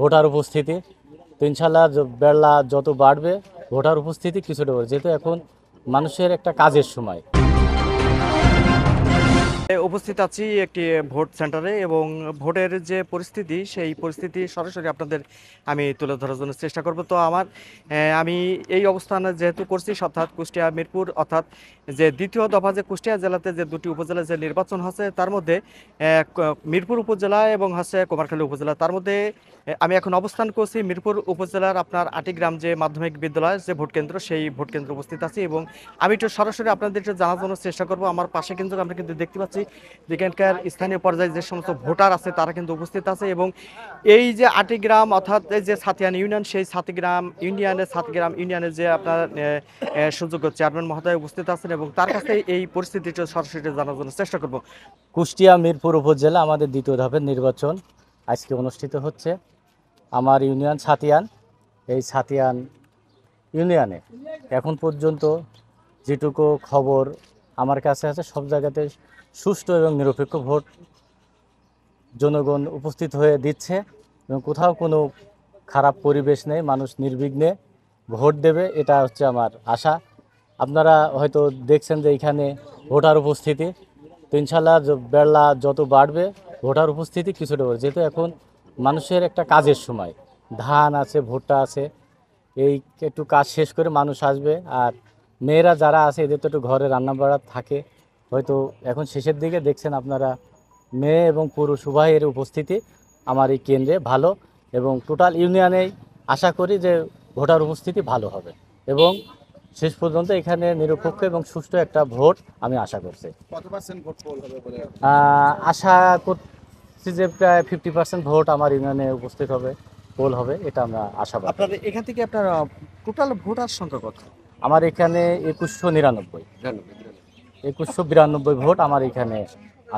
Voter উপস্থিতি তো ইনশাল্লাহ বেড়লা যত বাড়বে ভোটার উপস্থিতি কিছুটা বাড়বে যেহেতু এখন মানুষের একটা কাজের সময় উপস্থিত আছি একটি ভোট সেন্টারে এবং ভোটের যে পরিস্থিতি সেই পরিস্থিতি সরাসরি আপনাদের আমি তুলে ধরার জন্য চেষ্টা করব তো আমার আমি এই অবস্থানে যেহেতু করছি অর্থাৎ কুষ্টিয়া মিরপুর অর্থাৎ যে দ্বিতীয় দফা যে কুষ্টিয়া জেলাতে যে দুটি উপজেলা যে নির্বাচন হচ্ছে তার মধ্যে মিরপুর উপজেলা এবং হচ্ছে কুমারখালী উপজেলা তার মধ্যে আমি এখন অবস্থান করছি মিরপুর উপজেলার আপনার আটিগ্রাম যে মাধ্যমিক বিদ্যালয় যে ভোট কেন্দ্র সেই ভোট কেন্দ্র উপস্থিত আছি এবং আমি একটু সরাসরি আপনাদের একটু চেষ্টা করব আমার পাশে কিন্তু আমরা কিন্তু দেখতে পাচ্ছি যেখানকার স্থানীয় পর্যায়ে যে সমস্ত ভোটার আছে তারা কিন্তু উপস্থিত আছে এবং এই যে আটিগ্রাম অর্থাৎ এই যে সাতিয়ান ইউনিয়ন সেই সাতিগ্রাম ইউনিয়নের সাতগ্রাম ইউনিয়নের যে আপনার সুযোগ্য চেয়ারম্যান মহোদয় উপস্থিত আছেন এবং তার কাছে এই পরিস্থিতিটা সরাসরি জানানোর চেষ্টা করব কুষ্টিয়া মিরপুর উপজেলা আমাদের দ্বিতীয় ধাপের নির্বাচন আজকে অনুষ্ঠিত হচ্ছে আমার ইউনিয়ন ছাতিয়ান এই ছাতিয়ান ইউনিয়নে এখন পর্যন্ত যেটুকু খবর আমার কাছে আছে সব জায়গাতে সুষ্ঠু এবং নিরপেক্ষ ভোট জনগণ উপস্থিত হয়ে দিচ্ছে এবং কোথাও কোনো খারাপ পরিবেশ নেই মানুষ নির্বিঘ্নে ভোট দেবে এটা হচ্ছে আমার আশা আপনারা হয়তো দেখছেন যে এখানে ভোটার উপস্থিতি তো ইনশাল্লাহ বেড়লা যত বাড়বে ভোটার উপস্থিতি কিছুটা যেহেতু এখন মানুষের একটা কাজের সময় ধান আছে ভুট্টা আছে এই একটু কাজ শেষ করে মানুষ আসবে আর মেয়েরা যারা আছে এদের তো একটু ঘরে রান্নাবাড়া থাকে হয়তো এখন শেষের দিকে দেখছেন আপনারা মেয়ে এবং পুরুষ উভয়ের উপস্থিতি আমার এই কেন্দ্রে ভালো এবং টোটাল ইউনিয়নে আশা করি যে ভোটার উপস্থিতি ভালো হবে এবং শেষ পর্যন্ত এখানে নিরপেক্ষ এবং সুষ্ঠু একটা ভোট আমি আশা করছি আশা করতে যে প্রায় ফিফটি পার্সেন্ট ভোট আমার ইউনিয়নে উপস্থিত হবে পোল হবে এটা আমরা আশাবাদ আপনাদের এখান থেকে আপনার টোটাল ভোটার সংখ্যা কত আমার এখানে একুশশো নিরানব্বই একুশশো বিরানব্বই ভোট আমার এখানে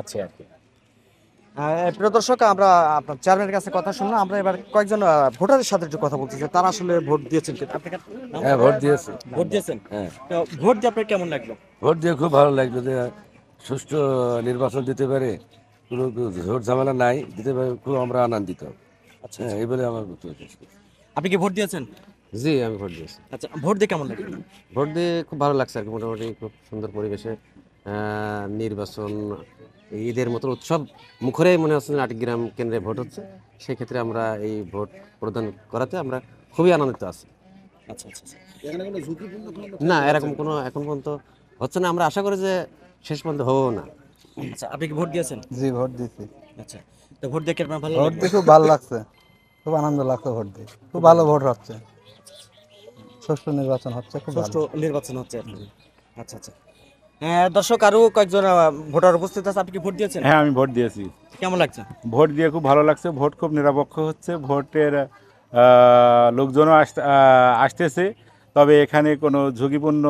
আছে আর কি প্রিয় দর্শক আমরা আপনার চেয়ারম্যানের কাছে কথা শুনলাম আমরা এবার কয়েকজন ভোটারের সাথে একটু কথা বলতে চাই তারা আসলে ভোট দিয়েছেন হ্যাঁ ভোট দিয়েছেন ভোট দিয়েছেন হ্যাঁ ভোট দিয়ে আপনার কেমন লাগলো ভোট দিয়ে খুব ভালো লাগলো যে সুষ্ঠু নির্বাচন দিতে পারে কোনো ঝোট ঝামেলা নাই দিতে খুব আমরা আনন্দিত আচ্ছা, হ্যাঁ, আচ্ছা। এই বলে আমার আপনি কি ভোট দিয়েছেন জি আমি ভোট দিয়েছি আচ্ছা ভোট দিয়ে কেমন লাগে ভোট দিয়ে খুব ভালো লাগছে আর কি মোটামুটি খুব সুন্দর পরিবেশে নির্বাচন ঈদের মতো উৎসব মুখরে মনে হচ্ছে নাটিগ্রাম কেন্দ্রে ভোট হচ্ছে সেক্ষেত্রে আমরা এই ভোট প্রদান করাতে আমরা খুবই আনন্দিত আছি আচ্ছা আচ্ছা, আচ্ছা। না এরকম কোনো এখন পর্যন্ত হচ্ছে না আমরা আশা করি যে শেষ পর্যন্ত হবো না আচ্ছা আপনি কি ভোট দিয়েছেন জি ভোট দিয়েছি আচ্ছা তো ভোট দিয়ে আপনার ভালো ভোট দিয়ে খুব ভালো লাগছে খুব আনন্দ লাগছে ভোট দিয়ে খুব ভালো ভোট হচ্ছে সুষ্ঠু নির্বাচন হচ্ছে খুব সুষ্ঠু নির্বাচন হচ্ছে আচ্ছা আচ্ছা হ্যাঁ, দর্শক আরও কয়েকজন ভোটার উপস্থিত আছে আপনি কি ভোট দিয়েছেন হ্যাঁ আমি ভোট দিয়েছি কেমন লাগছে ভোট দিয়ে খুব ভালো লাগছে ভোট খুব নিরপেক্ষ হচ্ছে ভোটের লোকজনও আসতেছে তবে এখানে কোনো ঝুঁকিপূর্ণ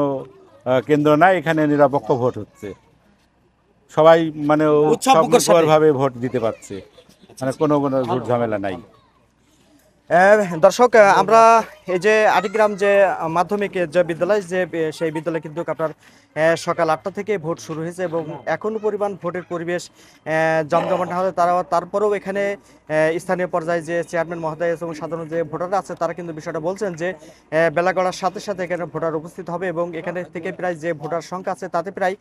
কেন্দ্র না এখানে নিরপেক্ষ ভোট হচ্ছে সবাই মানে উৎসবভাবে ভোট দিতে পারছে মানে কোনো কোনো ঝামেলা নাই দর্শক আমরা এই যে আটিগ্রাম যে মাধ্যমিক যে বিদ্যালয় যে সেই বিদ্যালয়ে কিন্তু আপনার সকাল আটটা থেকে ভোট শুরু হয়েছে এবং এখনও পরিমাণ ভোটের পরিবেশ জমজমাট হলে তারা তারপরেও এখানে স্থানীয় পর্যায়ে যে চেয়ারম্যান মহোদয় এবং সাধারণ যে ভোটাররা আছে তারা কিন্তু বিষয়টা বলছেন যে বেলা গড়ার সাথে সাথে এখানে ভোটার উপস্থিত হবে এবং এখানে থেকে প্রায় যে ভোটার সংখ্যা আছে তাতে প্রায়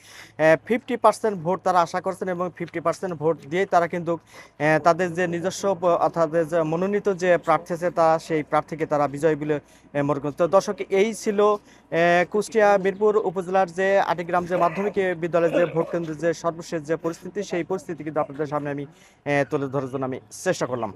ফিফটি পার্সেন্ট ভোট তারা আশা করছেন এবং ফিফটি পার্সেন্ট ভোট দিয়ে তারা কিন্তু তাদের যে নিজস্ব অর্থাৎ মনোনীত যে প্রার্থী এসেছে তা সেই প্রার্থীকে তারা বিজয় বলে মনে করছে তো দর্শক এই ছিল কুষ্টিয়া মিরপুর উপজেলার যে আটিগ্রাম যে মাধ্যমিক বিদ্যালয়ের যে ভোট কেন্দ্রের যে সর্বশেষ যে পরিস্থিতি সেই পরিস্থিতি কিন্তু আপনাদের সামনে আমি তুলে ধরার জন্য আমি চেষ্টা করলাম